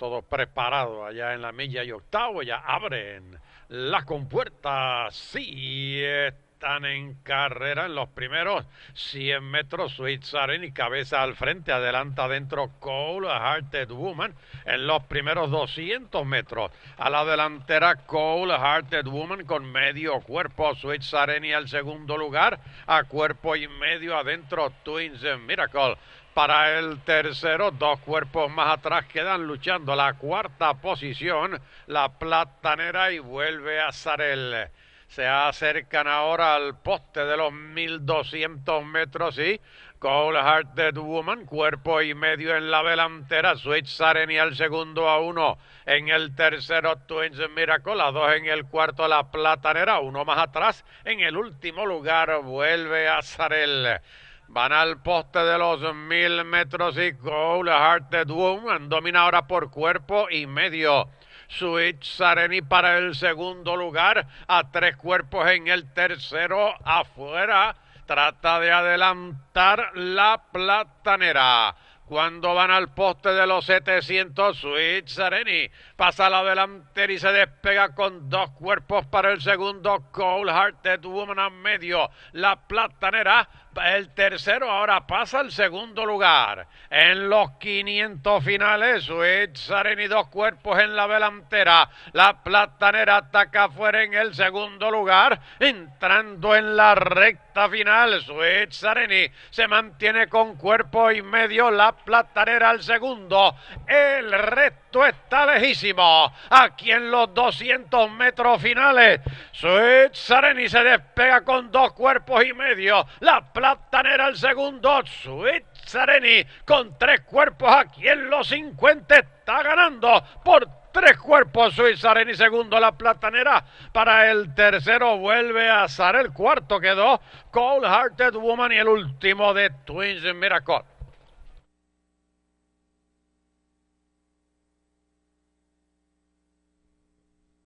todo preparado allá en la milla y octavo, ya abren la compuerta, sí, están en carrera en los primeros 100 metros. Sweet y cabeza al frente. Adelanta adentro Cole, Hearted Woman. En los primeros 200 metros. A la delantera Cole, Hearted Woman con medio cuerpo. ...Swiss y al segundo lugar. A cuerpo y medio adentro Twins Miracle. Para el tercero, dos cuerpos más atrás quedan luchando la cuarta posición, la platanera y vuelve a Sarel se acercan ahora al poste de los 1200 metros y Cold Hearted Woman, cuerpo y medio en la delantera, Switch Sareni al segundo a uno, en el tercero Twins Miracle, a dos en el cuarto La Platanera, uno más atrás, en el último lugar vuelve a Sarel. Van al poste de los mil metros y Cold Hearted Woman domina ahora por cuerpo y medio. Suich Sareni para el segundo lugar, a tres cuerpos en el tercero, afuera. Trata de adelantar la platanera. Cuando van al poste de los 700, Switch Sereni pasa a la delantera y se despega con dos cuerpos para el segundo. Cold Hearted Woman a medio. La platanera el tercero ahora pasa al segundo lugar. En los 500 finales, Switch Sareni dos cuerpos en la delantera. La platanera ataca afuera en el segundo lugar, entrando en la recta final. Switch Sareni se mantiene con cuerpo y medio. La platanera al segundo. El resto está lejísimo. Aquí en los 200 metros finales. Switch se despega con dos cuerpos y medio. La platanera al segundo. Switch con tres cuerpos aquí en los 50 está ganando por Tres cuerpos Suiza, y segundo la platanera. Para el tercero vuelve a Azar. El cuarto quedó Cold Hearted Woman y el último de Twins Miracle.